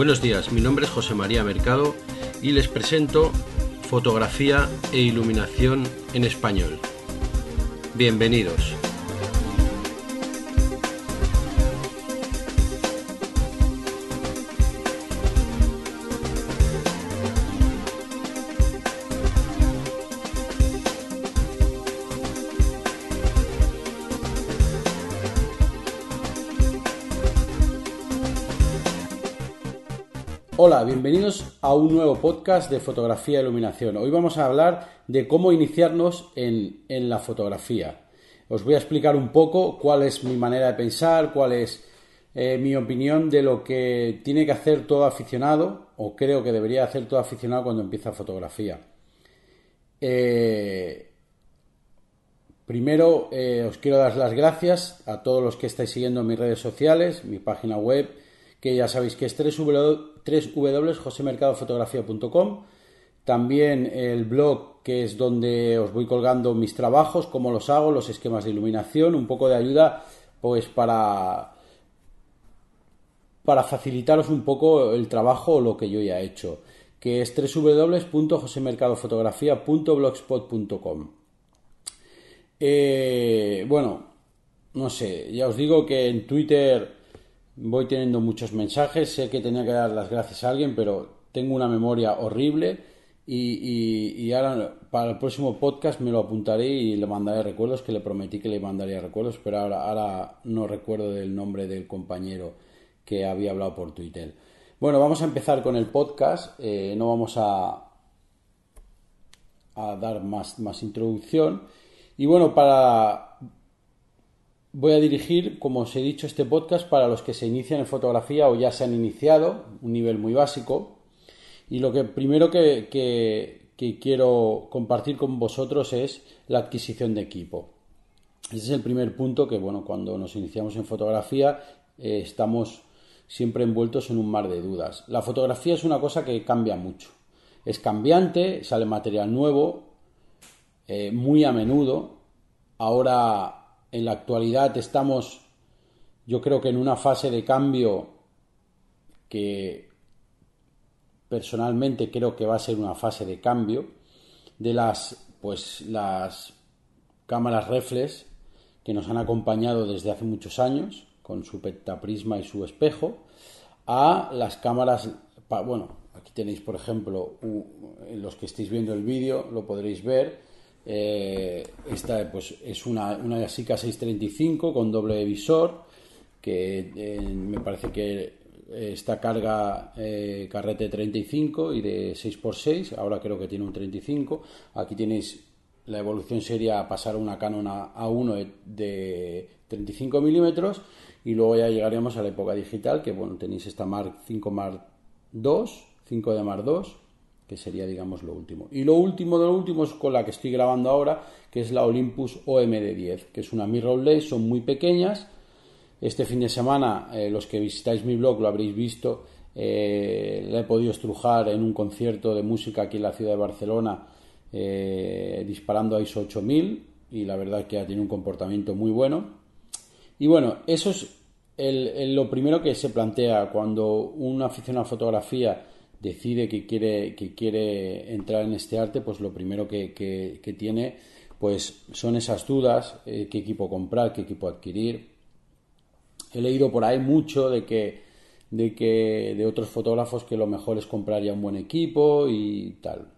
Buenos días, mi nombre es José María Mercado y les presento Fotografía e Iluminación en Español. Bienvenidos. Bienvenidos a un nuevo podcast de fotografía e iluminación. Hoy vamos a hablar de cómo iniciarnos en, la fotografía. Os voy a explicar un poco cuál es mi manera de pensar, cuál es eh, mi opinión de lo que tiene que hacer todo aficionado, o creo que debería hacer todo aficionado cuando empieza fotografía. Eh, primero, eh, os quiero dar las gracias a todos los que estáis siguiendo mis redes sociales, mi página web, que ya sabéis que es www.josemercadofotografia.com También el blog, que es donde os voy colgando mis trabajos, cómo los hago, los esquemas de iluminación, un poco de ayuda, pues para para facilitaros un poco el trabajo o lo que yo ya he hecho, que es www.josemercadofotografía.blogspot.com. Eh, bueno, no sé, ya os digo que en Twitter voy teniendo muchos mensajes, sé que tenía que dar las gracias a alguien, pero tengo una memoria horrible y, ahora para el próximo podcast me lo apuntaré y le mandaré recuerdos, que le prometí que le mandaría recuerdos, pero ahora, ahora no recuerdo el nombre del compañero que había hablado por Twitter. Bueno, vamos a empezar con el podcast, eh, no vamos a, a dar más, más introducción. Y bueno, para Voy a dirigir, como os he dicho, este podcast para los que se inician en fotografía o ya se han iniciado, un nivel muy básico. Y lo que primero que, quiero compartir con vosotros es la adquisición de equipo. Ese es el primer punto que, bueno, cuando nos iniciamos en fotografía eh, estamos siempre envueltos en un mar de dudas. La fotografía es una cosa que cambia mucho. Es cambiante, sale material nuevo, eh, muy a menudo. Ahora en la actualidad estamos, yo creo que en una fase de cambio que personalmente creo que va a ser una fase de cambio de las pues las cámaras reflex que nos han acompañado desde hace muchos años con su petaprisma y su espejo a las cámaras bueno aquí tenéis por ejemplo los que estáis viendo el vídeo lo podréis ver eh, esta pues, es una, una 635 con doble visor, que eh, me parece que eh, esta carga carrete 35 y de 6x6, ahora creo que tiene un 35. Aquí tenéis la evolución sería pasar una Canon A1 de 35 milímetros y luego ya llegaríamos a la época digital, que bueno, tenéis esta Mark 5 Mark 2, 5 de Mark 2 que sería, digamos, lo último. Y lo último de lo último es con la que estoy grabando ahora, que es la Olympus OMD10, que es una mirrorless, son muy pequeñas. Este fin de semana, eh, los que visitáis mi blog lo habréis visto, eh, la he podido estrujar en un concierto de música aquí en la ciudad de Barcelona, eh, disparando a ISO 8000, y la verdad es que ya tiene un comportamiento muy bueno. Y bueno, eso es lo primero que se plantea cuando un aficionado a fotografía decide que quiere, que quiere entrar en este arte, pues lo primero que, tiene pues son esas dudas, eh, qué equipo comprar, qué equipo adquirir. He leído por ahí mucho de que, de que de otros fotógrafos que lo mejor es comprar ya un buen equipo y tal.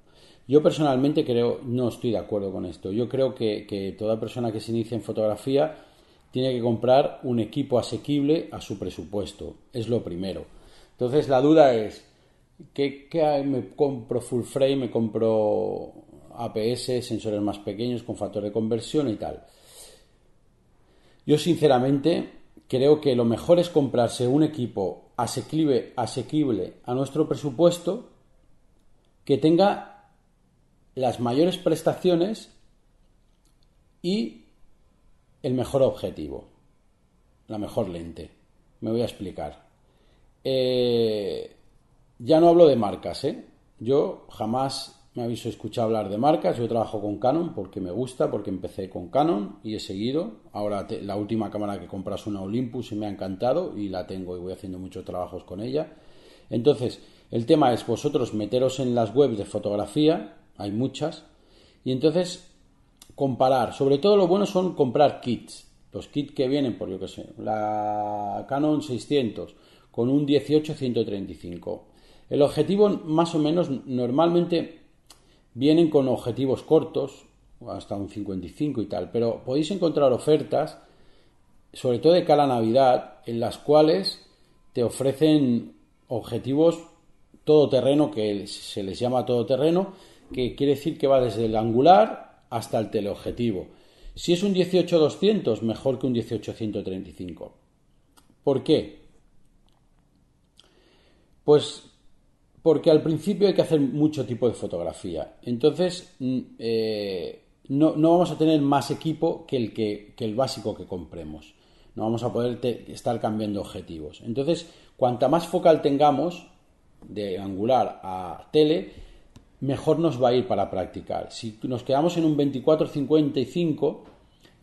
Yo personalmente creo, no estoy de acuerdo con esto. Yo creo que, que toda persona que se inicia en fotografía tiene que comprar un equipo asequible a su presupuesto. Es lo primero. Entonces la duda es, ¿Qué, hay? me compro full frame? ¿Me compro APS, sensores más pequeños con factor de conversión y tal? Yo sinceramente creo que lo mejor es comprarse un equipo asequible, asequible a nuestro presupuesto que tenga las mayores prestaciones y el mejor objetivo, la mejor lente. Me voy a explicar. Eh, ya no hablo de marcas, ¿eh? Yo jamás me habéis escuchado hablar de marcas, yo trabajo con Canon porque me gusta, porque empecé con Canon y he seguido. Ahora la última cámara que compras es una Olympus y me ha encantado y la tengo y voy haciendo muchos trabajos con ella. Entonces, el tema es vosotros meteros en las webs de fotografía, hay muchas, y entonces comparar. Sobre todo lo bueno son comprar kits. Los kits que vienen, por yo que sé, la Canon 600 con un 18-135 el objetivo más o menos normalmente vienen con objetivos cortos, hasta un 55 y tal, pero podéis encontrar ofertas, sobre todo de cara a Navidad, en las cuales te ofrecen objetivos todoterreno, que se les llama todoterreno, que quiere decir que va desde el angular hasta el teleobjetivo. Si es un 18-200, mejor que un 18-135. ¿Por qué? Pues porque al principio hay que hacer mucho tipo de fotografía. Entonces, mm, eh, no, vamos a tener más equipo que el, básico que compremos. No vamos a poder estar cambiando objetivos. Entonces, cuanta más focal tengamos, de angular a tele, mejor nos va a ir para practicar. Si nos quedamos en un 24-55,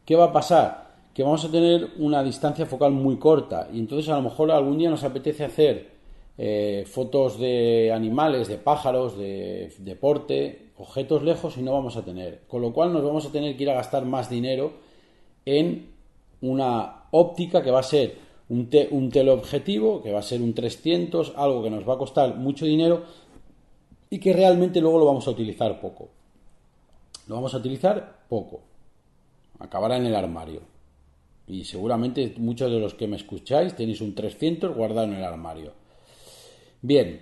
¿qué va a pasar? Que vamos a tener una distancia focal muy corta y entonces a lo mejor algún día nos apetece hacer eh, fotos de animales, de pájaros, de deporte, objetos lejos y no vamos a tener. Con lo cual nos vamos a tener que ir a gastar más dinero en una óptica que va a ser un, un teleobjetivo, que va a ser un 300, algo que nos va a costar mucho dinero y que realmente luego lo vamos a utilizar poco. Lo vamos a utilizar poco. Acabará en el armario. Y seguramente muchos de los que me escucháis tenéis un 300 guardado en el armario. Bien,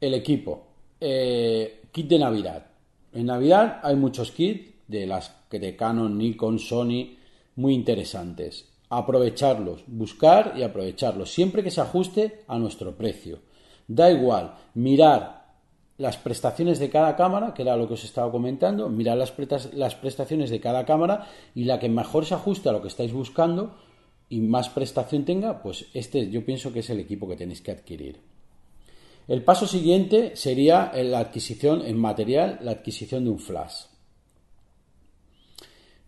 el equipo. Eh, kit de Navidad. En Navidad hay muchos kits de las que de Canon, Nikon, Sony, muy interesantes. Aprovecharlos, buscar y aprovecharlos, siempre que se ajuste a nuestro precio. Da igual, mirar las prestaciones de cada cámara, que era lo que os estaba comentando, mirar las, las prestaciones de cada cámara y la que mejor se ajuste a lo que estáis buscando y más prestación tenga, pues este yo pienso que es el equipo que tenéis que adquirir. El paso siguiente sería la adquisición en material, la adquisición de un flash.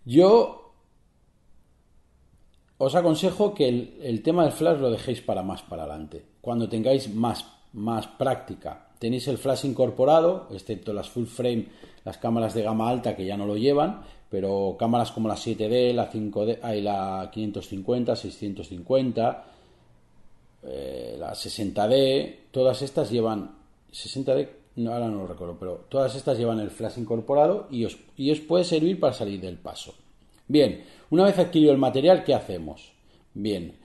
Yo os aconsejo que el, tema del flash lo dejéis para más para adelante, cuando tengáis más, más práctica. Tenéis el flash incorporado, excepto las full frame, las cámaras de gama alta que ya no lo llevan, pero cámaras como la 7D, la 5D, hay la 550, 650, las eh, la 60D, todas estas llevan 60D, ahora no lo recuerdo, pero todas estas llevan el flash incorporado y y os puede servir para salir del paso. Bien, una vez adquirido el material, ¿qué hacemos? Bien,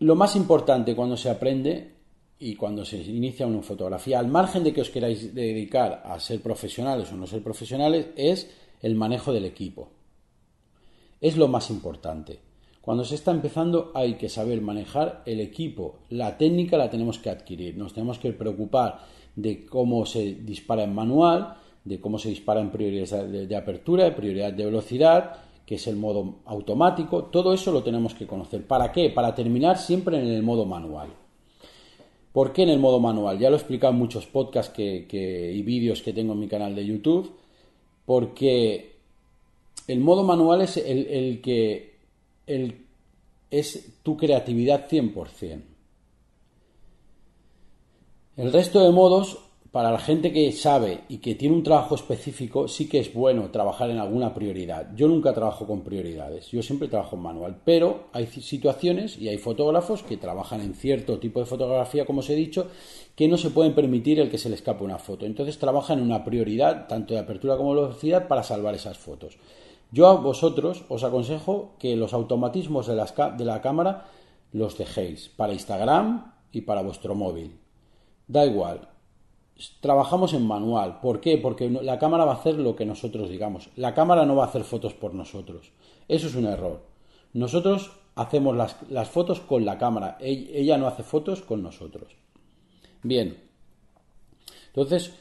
lo más importante cuando se aprende y cuando se inicia una fotografía, al margen de que os queráis dedicar a ser profesionales o no ser profesionales, es el manejo del equipo. Es lo más importante. Cuando se está empezando hay que saber manejar el equipo. La técnica la tenemos que adquirir. Nos tenemos que preocupar de cómo se dispara en manual, de cómo se dispara en prioridad de apertura, de prioridad de velocidad, que es el modo automático. Todo eso lo tenemos que conocer. ¿Para qué? Para terminar siempre en el modo manual. ¿Por qué en el modo manual? Ya lo he explicado en muchos podcasts y vídeos que tengo en mi canal de YouTube. Porque el modo manual es el que es tu creatividad 100%. El resto de modos, para la gente que sabe y que tiene un trabajo específico, sí que es bueno trabajar en alguna prioridad. Yo nunca trabajo con prioridades, yo siempre trabajo en manual, pero hay situaciones y hay fotógrafos que trabajan en cierto tipo de fotografía, como os he dicho, que no se pueden permitir el que se le escape una foto. Entonces trabajan en una prioridad, tanto de apertura como de velocidad, para salvar esas fotos. Yo a vosotros os aconsejo que los automatismos de, la cámara los dejéis para Instagram y para vuestro móvil. Da igual. Trabajamos en manual. ¿Por qué? Porque la cámara va a hacer lo que nosotros digamos. La cámara no va a hacer fotos por nosotros. Eso es un error. Nosotros hacemos las, las fotos con la cámara. Ella no hace fotos con nosotros. Bien. Entonces,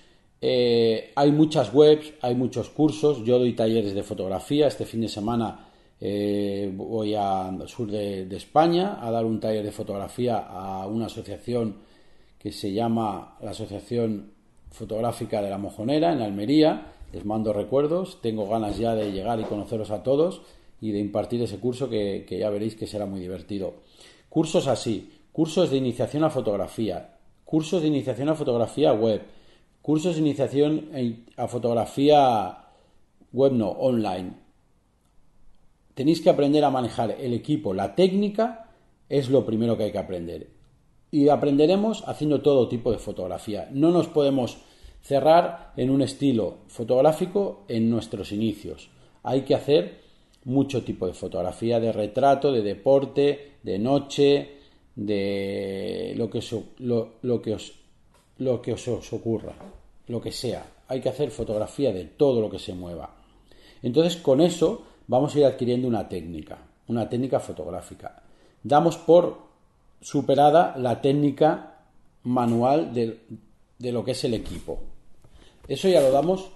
eh, hay muchas webs, hay muchos cursos. Yo doy talleres de fotografía. Este fin de semana eh, voy al sur de, España a dar un taller de fotografía a una asociación que se llama la Asociación Fotográfica de la Mojonera en Almería. Les mando recuerdos. Tengo ganas ya de llegar y conoceros a todos y de impartir ese curso que ya veréis que será muy divertido. Cursos así, cursos de iniciación a fotografía, cursos de iniciación a fotografía web, Cursos de iniciación a fotografía web no, online. Tenéis que aprender a manejar el equipo, la técnica es lo primero que hay que aprender. Y aprenderemos haciendo todo tipo de fotografía. No nos podemos cerrar en un estilo fotográfico en nuestros inicios. Hay que hacer mucho tipo de fotografía, de retrato, de deporte, de noche, de lo que os, os ocurra lo que sea. Hay que hacer fotografía de todo lo que se mueva. Entonces con eso vamos a ir adquiriendo una técnica, una técnica fotográfica. Damos por superada la técnica manual de, de lo que es el equipo. Eso ya lo damos,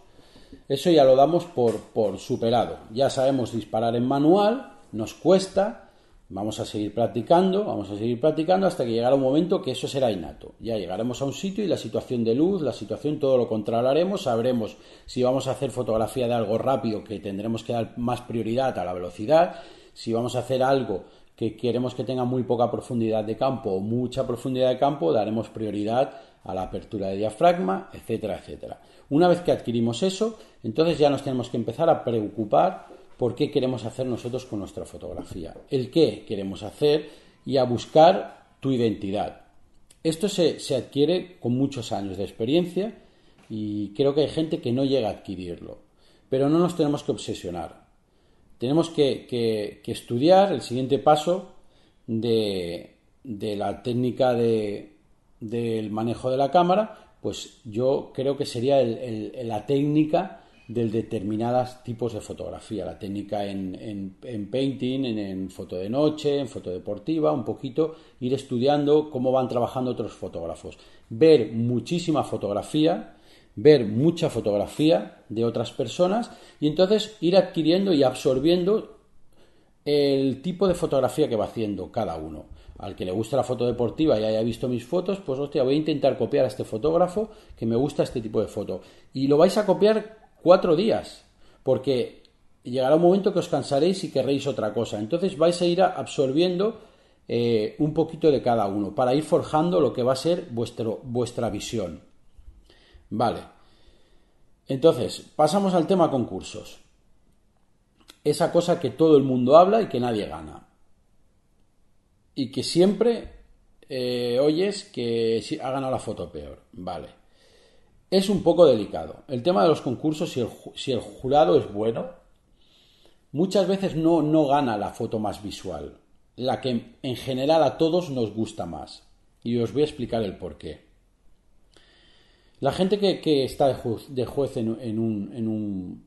eso ya lo damos por, por superado. Ya sabemos disparar en manual, nos cuesta, Vamos a seguir practicando, vamos a seguir practicando hasta que llegara un momento que eso será innato. Ya llegaremos a un sitio y la situación de luz, la situación, todo lo controlaremos, sabremos si vamos a hacer fotografía de algo rápido que tendremos que dar más prioridad a la velocidad, si vamos a hacer algo que queremos que tenga muy poca profundidad de campo o mucha profundidad de campo, daremos prioridad a la apertura de diafragma, etcétera, etcétera. Una vez que adquirimos eso, entonces ya nos tenemos que empezar a preocupar por qué queremos hacer nosotros con nuestra fotografía, el qué queremos hacer y a buscar tu identidad. Esto se, adquiere con muchos años de experiencia y creo que hay gente que no llega a adquirirlo, pero no nos tenemos que obsesionar. Tenemos que, estudiar el siguiente paso de, la técnica del manejo de la cámara, pues yo creo que sería la técnica de determinados tipos de fotografía, la técnica en, painting, en, en, foto de noche, en foto deportiva, un poquito, ir estudiando cómo van trabajando otros fotógrafos, ver muchísima fotografía, ver mucha fotografía de otras personas y entonces ir adquiriendo y absorbiendo el tipo de fotografía que va haciendo cada uno. Al que le gusta la foto deportiva y haya visto mis fotos, pues hostia, voy a intentar copiar a este fotógrafo que me gusta este tipo de foto. Y lo vais a copiar cuatro días, porque llegará un momento que os cansaréis y querréis otra cosa. Entonces vais a ir absorbiendo eh, un poquito de cada uno para ir forjando lo que va a ser vuestro, vuestra visión. Vale. Entonces, pasamos al tema concursos. Esa cosa que todo el mundo habla y que nadie gana. Y que siempre eh, oyes que ha ganado la foto peor. Vale es un poco delicado. El tema de los concursos, si el, si el jurado es bueno, muchas veces no, no gana la foto más visual, la que en general a todos nos gusta más. Y os voy a explicar el por qué. La gente que, está de juez, en, un, en, un,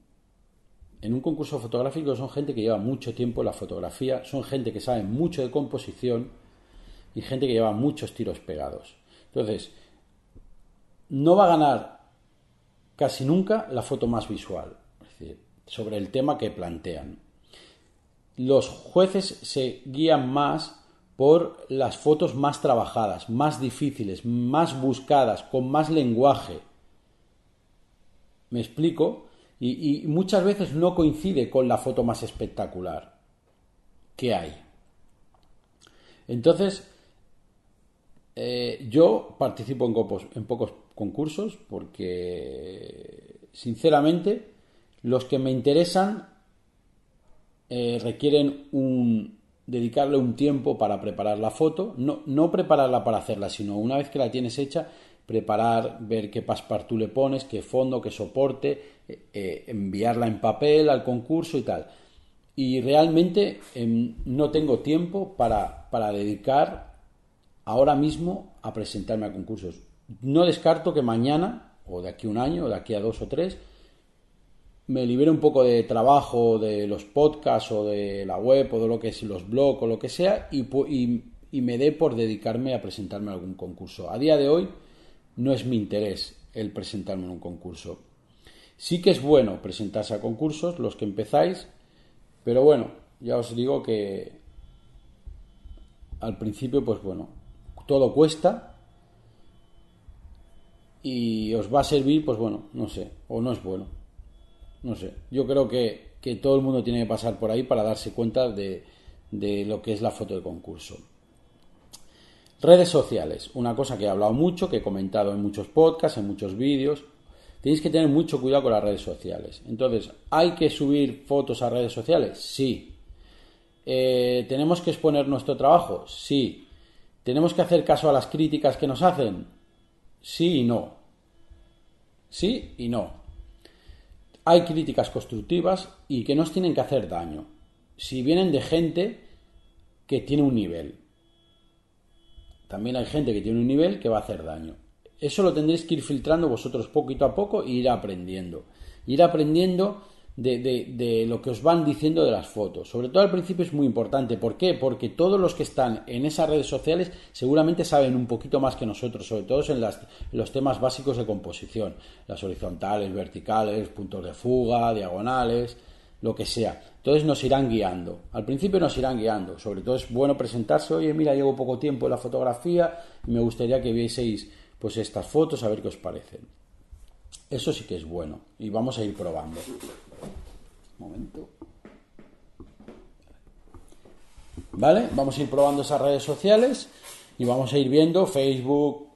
en un concurso fotográfico son gente que lleva mucho tiempo en la fotografía, son gente que sabe mucho de composición y gente que lleva muchos tiros pegados. Entonces, no va a ganar casi nunca la foto más visual, sobre el tema que plantean. Los jueces se guían más por las fotos más trabajadas, más difíciles, más buscadas, con más lenguaje. ¿Me explico? Y, y, muchas veces no coincide con la foto más espectacular que hay. Entonces, eh, yo participo en, en pocos concursos porque, sinceramente, los que me interesan eh, requieren un, dedicarle un tiempo para preparar la foto, no, prepararla para hacerla, sino una vez que la tienes hecha, preparar, ver qué paspartú le pones, qué fondo, qué soporte, eh, enviarla en papel al concurso y tal. Y realmente em, no tengo tiempo para dedicar ahora mismo a presentarme a concursos. No descarto que mañana, o de aquí a un año, o de aquí a dos o tres, me libere un poco de trabajo de los podcasts o de la web o de lo que es los blogs o lo que sea y, y me dé por dedicarme a presentarme a algún concurso. A día de hoy no es mi interés el presentarme a un concurso. Sí que es bueno presentarse a concursos, los que empezáis, pero bueno, ya os digo que al principio, pues bueno, todo cuesta y os va a servir, pues bueno, no sé, o no es bueno. No sé, yo creo que, todo el mundo tiene que pasar por ahí para darse cuenta de, lo que es la foto de concurso. Redes sociales, una cosa que he hablado mucho, que he comentado en muchos podcasts, en muchos vídeos. Tenéis que tener mucho cuidado con las redes sociales. Entonces, ¿hay que subir fotos a redes sociales? Sí. Eh, ¿Tenemos que exponer nuestro trabajo? Sí. ¿Tenemos que hacer caso a las críticas que nos hacen? Sí y no. Sí y no. Hay críticas constructivas y que nos tienen que hacer daño. Si vienen de gente que tiene un nivel. También hay gente que tiene un nivel que va a hacer daño. Eso lo tendréis que ir filtrando vosotros poquito a poco e ir aprendiendo. Ir aprendiendo de, lo que os van diciendo de las fotos. Sobre todo al principio es muy importante. ¿Por qué? Porque todos los que están en esas redes sociales seguramente saben un poquito más que nosotros, sobre todo en, los temas básicos de composición. Las horizontales, verticales, puntos de fuga, diagonales, lo que sea. Entonces nos irán guiando. Al principio nos irán guiando. Sobre todo es bueno presentarse, oye, mira, llevo poco tiempo en la fotografía y me gustaría que vieseis pues estas fotos a ver qué os parecen. Eso sí que es bueno y vamos a ir probando momento. ¿Vale? Vamos a ir probando esas redes sociales y vamos a ir viendo Facebook,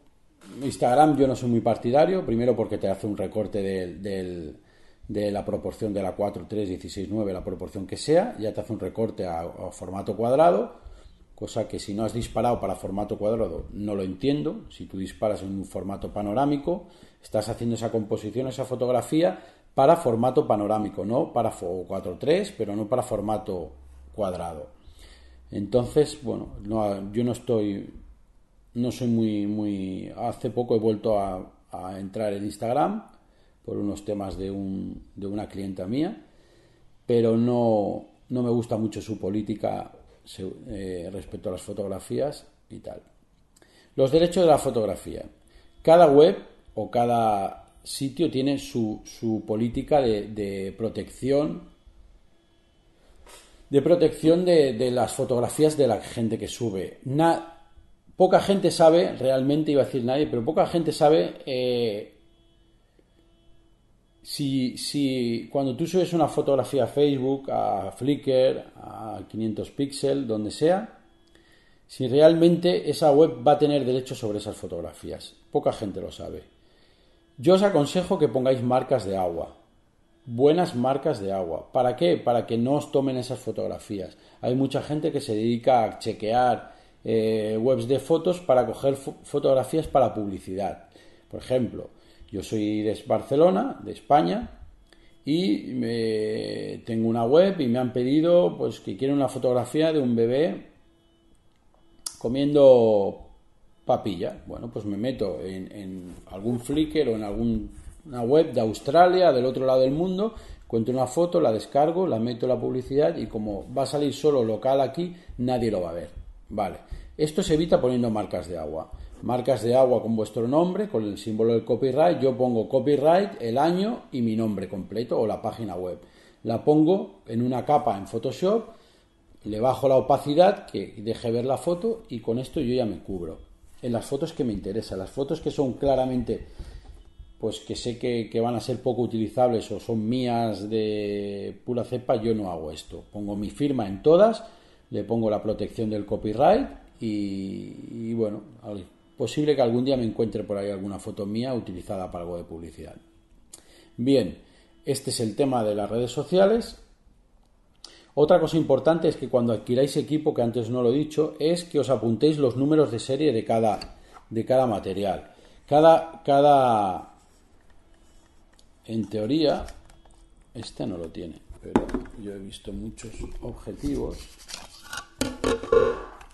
Instagram. Yo no soy muy partidario, primero porque te hace un recorte de, la proporción de la 4, 3, 16, 9, la proporción que sea, ya te hace un recorte a formato cuadrado cosa que si no has disparado para formato cuadrado no lo entiendo. Si tú disparas en un formato panorámico, estás haciendo esa composición, esa fotografía para formato panorámico, no para 4.3, pero no para formato cuadrado. Entonces, bueno, yo no estoy, no soy muy, muy, hace poco he vuelto a, entrar en Instagram por unos temas de, un, de una clienta mía, pero no, no, me gusta mucho su política eh, respecto a las fotografías y tal. Los derechos de la fotografía. Cada web o cada sitio tiene su, su política de, protección de protección de, las fotografías de la gente que sube. poca gente sabe, realmente iba a decir nadie, pero poca gente sabe eh, si, si, cuando tú subes una fotografía a Facebook, a Flickr, a 500 píxeles, donde sea, si realmente esa web va a tener derecho sobre esas fotografías. Poca gente lo sabe. Yo os aconsejo que pongáis marcas de agua, buenas marcas de agua. ¿Para qué? Para que no os tomen esas fotografías. Hay mucha gente que se dedica a chequear eh, webs de fotos para coger fotografías para publicidad. Por ejemplo, yo soy de Barcelona, de España, y tengo una web y me han pedido pues que quieren una fotografía de un bebé comiendo papilla. Bueno, pues me meto en, algún Flickr o en alguna web de Australia, del otro lado del mundo, cuento una foto, la descargo, la meto en la publicidad y como va a salir solo local aquí, nadie lo va a ver. Vale. Esto se evita poniendo marcas de agua. Marcas de agua con vuestro nombre, con el símbolo del copyright. Yo pongo copyright, el año y mi nombre completo o la página web. La pongo en una capa en Photoshop, le bajo la opacidad que deje ver la foto y con esto yo ya me cubro en las fotos que me interesan, las fotos que son claramente, pues que sé que, van a ser poco utilizables o son mías de pura cepa, yo no hago esto. Pongo mi firma en todas, le pongo la protección del copyright y, y bueno, posible que algún día me encuentre por ahí alguna foto mía utilizada para algo de publicidad. Bien, este es el tema de las redes sociales. Otra cosa importante es que cuando adquiráis equipo, que antes no lo he dicho, es que os apuntéis los números de serie de cada, de cada material. Cada, cada, en teoría, este no lo tiene, pero yo he visto muchos objetivos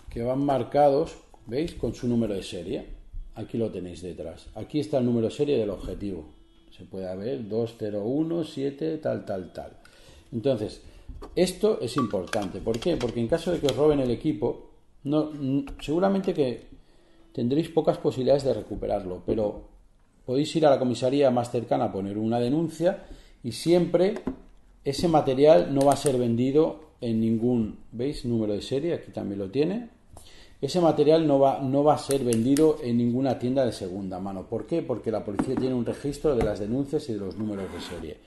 que van marcados, ¿veis? Con su número de serie. Aquí lo tenéis detrás. Aquí está el número de serie del objetivo. Se puede ver 7, tal, tal, tal. Entonces, esto es importante. ¿Por qué? Porque en caso de que os roben el equipo, no, seguramente que tendréis pocas posibilidades de recuperarlo, pero podéis ir a la comisaría más cercana a poner una denuncia y siempre ese material no va a ser vendido en ningún, ¿veis? Número de serie, aquí también lo tiene. Ese material no va, no va a ser vendido en ninguna tienda de segunda mano. ¿Por qué? Porque la policía tiene un registro de las denuncias y de los números de serie.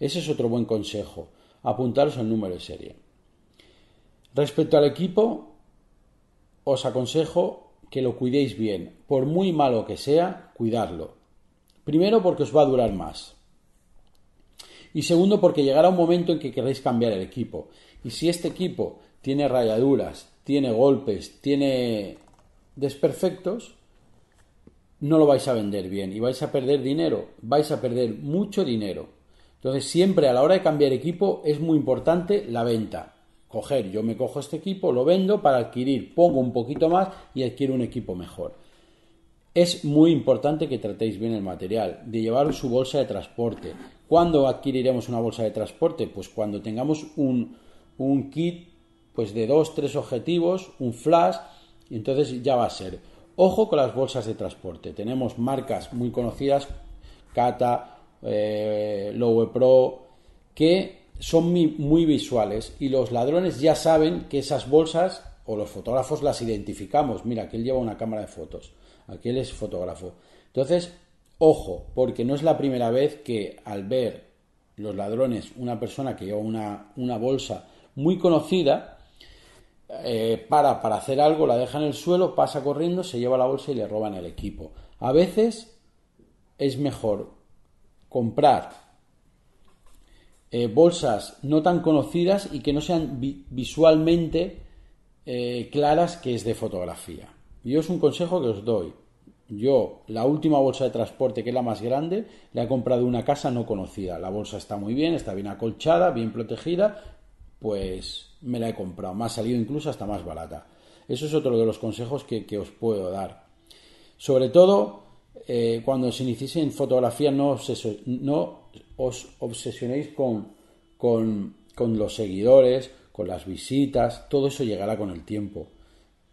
Ese es otro buen consejo apuntaros al número de serie. Respecto al equipo, os aconsejo que lo cuidéis bien. Por muy malo que sea, cuidarlo. Primero porque os va a durar más. Y segundo porque llegará un momento en que querréis cambiar el equipo. Y si este equipo tiene rayaduras, tiene golpes, tiene desperfectos, no lo vais a vender bien y vais a perder dinero, vais a perder mucho dinero. Entonces siempre a la hora de cambiar equipo es muy importante la venta. Coger, yo me cojo este equipo, lo vendo para adquirir, pongo un poquito más y adquiero un equipo mejor. Es muy importante que tratéis bien el material, de llevar su bolsa de transporte. ¿Cuándo adquiriremos una bolsa de transporte? Pues cuando tengamos un, un kit pues de dos, tres objetivos, un flash, y entonces ya va a ser. Ojo con las bolsas de transporte. Tenemos marcas muy conocidas, Cata, eh, Lowe Pro, que son muy, visuales y los ladrones ya saben que esas bolsas o los fotógrafos las identificamos. Mira, él lleva una cámara de fotos, él es fotógrafo. Entonces, ojo, porque no es la primera vez que al ver los ladrones una persona que lleva una, una bolsa muy conocida, eh, para para hacer algo, la deja en el suelo, pasa corriendo, se lleva la bolsa y le roban el equipo. A veces es mejor comprar eh, bolsas no tan conocidas y que no sean visualmente eh, claras que es de fotografía. Yo es un consejo que os doy. Yo, la última bolsa de transporte, que es la más grande, la he comprado de una casa no conocida. La bolsa está muy bien, está bien acolchada, bien protegida, pues me la he comprado. Me ha salido incluso hasta más barata. Eso es otro de los consejos que os puedo dar. Sobre todo, eh, cuando se iniciéis en fotografía, no, os obsesionéis con, los seguidores, con las visitas, todo eso llegará con el tiempo.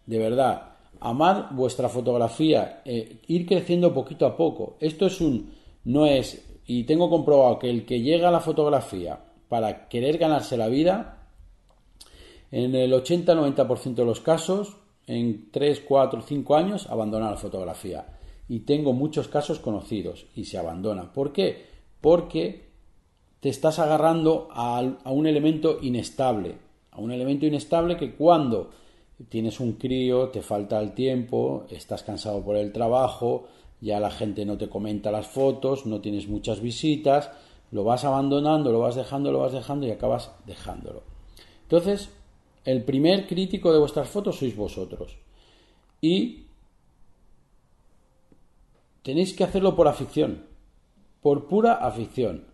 De verdad, amar vuestra fotografía, eh, ir creciendo poquito a poco. Esto es un, no es, y tengo comprobado que el que llega a la fotografía para querer ganarse la vida, en el 80-90% de los casos, en 3, 4, 5 años, abandona la fotografía y tengo muchos casos conocidos y se abandona. ¿Por qué? Porque te estás agarrando a, un elemento inestable, a un elemento inestable que cuando tienes un crío, te falta el tiempo, estás cansado por el trabajo, ya la gente no te comenta las fotos, no tienes muchas visitas, lo vas abandonando, lo vas dejando, lo vas dejando y acabas dejándolo. Entonces, el primer crítico de vuestras fotos sois vosotros. Y tenéis que hacerlo por afición, por pura afición.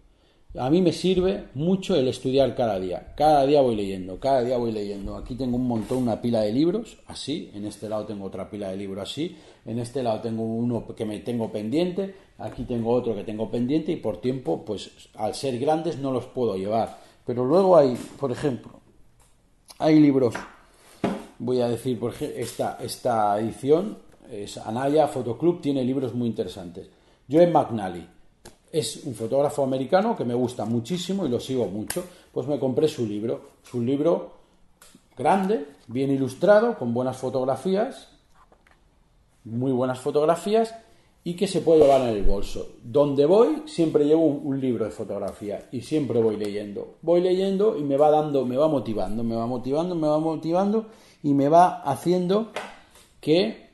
A mí me sirve mucho el estudiar cada día. Cada día voy leyendo, cada día voy leyendo. Aquí tengo un montón, una pila de libros, así. En este lado tengo otra pila de libros, así. En este lado tengo uno que me tengo pendiente. Aquí tengo otro que tengo pendiente y por tiempo, pues al ser grandes no los puedo llevar. Pero luego hay, por ejemplo, hay libros. Voy a decir, por ejemplo, esta, esta edición es Anaya Fotoclub tiene libros muy interesantes. Joe McNally es un fotógrafo americano que me gusta muchísimo y lo sigo mucho. Pues me compré su libro, su libro grande, bien ilustrado, con buenas fotografías, muy buenas fotografías y que se puede llevar en el bolso. Donde voy siempre llevo un, un, libro de fotografía y siempre voy leyendo. Voy leyendo y me va dando, me va motivando, me va motivando, me va motivando y me va haciendo que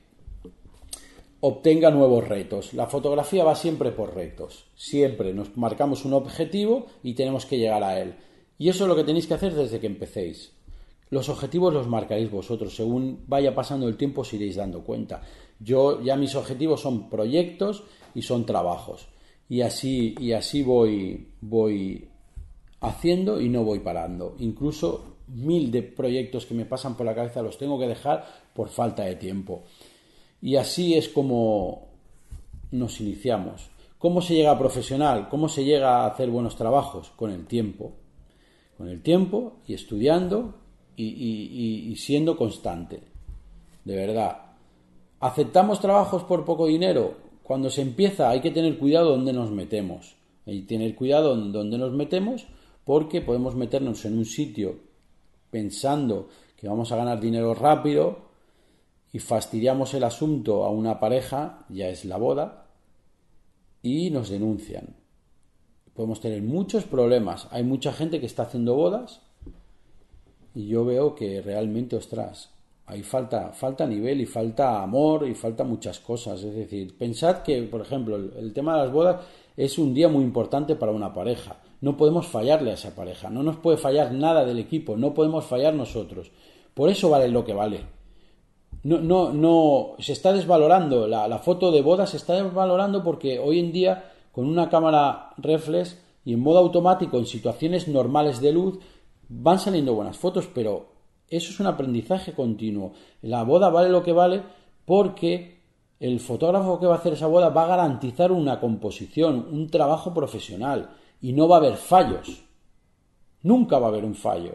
obtenga nuevos retos. La fotografía va siempre por retos. Siempre nos marcamos un objetivo y tenemos que llegar a él. Y eso es lo que tenéis que hacer desde que empecéis. Los objetivos los marcaréis vosotros. Según vaya pasando el tiempo os iréis dando cuenta. Yo ya mis objetivos son proyectos y son trabajos. Y así, y así voy, voy haciendo y no voy parando. Incluso mil de proyectos que me pasan por la cabeza los tengo que dejar por falta de tiempo. Y así es como nos iniciamos. ¿Cómo se llega a profesional? ¿Cómo se llega a hacer buenos trabajos? Con el tiempo. Con el tiempo y estudiando y, siendo constante. De verdad. ¿Aceptamos trabajos por poco dinero? Cuando se empieza hay que tener cuidado donde nos metemos. Hay que tener cuidado donde nos metemos porque podemos meternos en un sitio pensando que vamos a ganar dinero rápido y fastidiamos el asunto a una pareja, ya es la boda, y nos denuncian. Podemos tener muchos problemas. Hay mucha gente que está haciendo bodas y yo veo que realmente, ostras, hay falta, falta nivel y falta amor y falta muchas cosas. Es decir, pensad que, por ejemplo, el, tema de las bodas es un día muy importante para una pareja. No podemos fallarle a esa pareja, no nos puede fallar nada del equipo, no podemos fallar nosotros. Por eso vale lo que vale no, no, no, se está desvalorando, la, la, foto de boda se está desvalorando porque hoy en día con una cámara reflex y en modo automático, en situaciones normales de luz, van saliendo buenas fotos, pero eso es un aprendizaje continuo. La boda vale lo que vale porque el fotógrafo que va a hacer esa boda va a garantizar una composición, un trabajo profesional y no va a haber fallos. Nunca va a haber un fallo.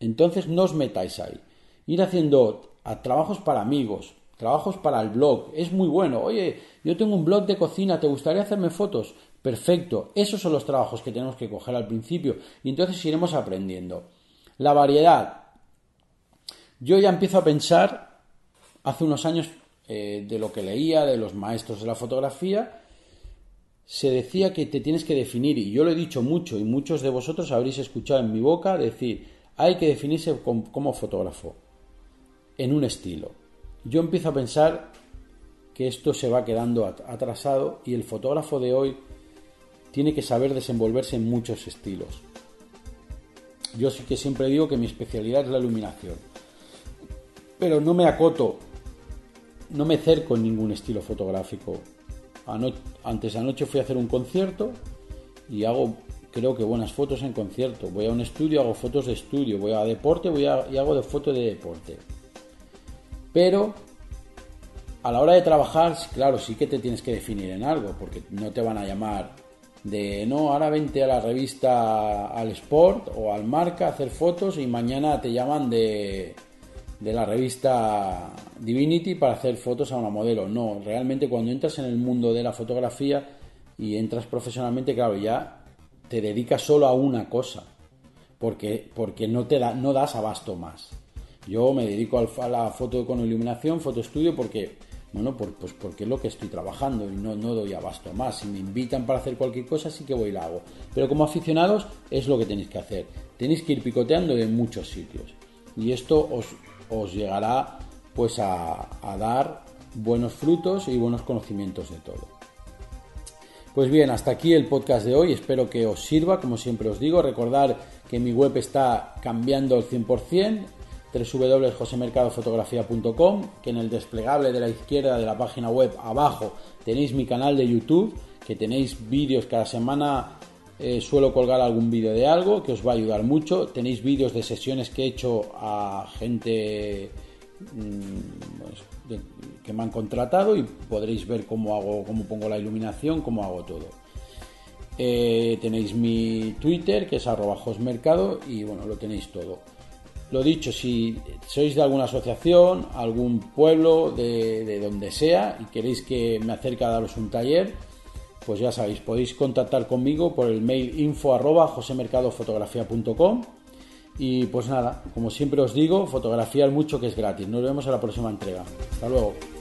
Entonces no os metáis ahí. Ir haciendo a trabajos para amigos, trabajos para el blog. Es muy bueno. Oye, yo tengo un blog de cocina, ¿te gustaría hacerme fotos? Perfecto. Esos son los trabajos que tenemos que coger al principio y entonces iremos aprendiendo. La variedad. Yo ya empiezo a pensar, hace unos años, eh, de lo que leía, de los maestros de la fotografía, se decía que te tienes que definir, y yo lo he dicho mucho, y muchos de vosotros habréis escuchado en mi boca decir, hay que definirse como fotógrafo en un estilo. Yo empiezo a pensar que esto se va quedando atrasado y el fotógrafo de hoy tiene que saber desenvolverse en muchos estilos. Yo sí que siempre digo que mi especialidad es la iluminación, pero no me acoto, no me cerco en ningún estilo fotográfico. antes anoche fui a hacer un concierto y hago creo que buenas fotos en concierto. Voy a un estudio, hago fotos de estudio, voy a deporte voy y hago de foto de deporte. Pero a la hora de trabajar, claro, sí que te tienes que definir en algo, porque no te van a llamar de no, ahora vente a la revista al Sport o al Marca a hacer fotos y mañana te llaman de, de la revista Divinity para hacer fotos a una modelo. No, realmente cuando entras en el mundo de la fotografía y entras profesionalmente, claro, ya te dedicas solo a una cosa, porque, no, te da, no das abasto más. Yo me dedico a la foto con iluminación, foto estudio, porque, bueno, pues porque es lo que estoy trabajando y no, no doy abasto más. Si me invitan para hacer cualquier cosa, sí que voy y la hago. Pero como aficionados, es lo que tenéis que hacer. Tenéis que ir picoteando de muchos sitios. Y esto os, llegará pues a, dar buenos frutos y buenos conocimientos de todo. Pues bien, hasta aquí el podcast de hoy. Espero que os sirva, como siempre os digo. Recordar que mi web está cambiando al 100% www.josemercadofotografia.com que en el desplegable de la izquierda de la página web abajo tenéis mi canal de YouTube, que tenéis vídeos cada semana. Eh, suelo colgar algún vídeo de algo que os va a ayudar mucho. Tenéis vídeos de sesiones que he hecho a gente mm, pues, que me han contratado y podréis ver cómo hago, cómo pongo la iluminación, cómo hago todo. Eh, tenéis mi Twitter que es arroba josmercado y bueno, lo tenéis todo. Lo dicho, si sois de alguna asociación, algún pueblo, de, donde sea, y queréis que me acerque a daros un taller, pues ya sabéis, podéis contactar conmigo por el mail info arroba y pues nada, como siempre os digo, fotografiar mucho que es gratis. Nos vemos en la próxima entrega. Hasta luego.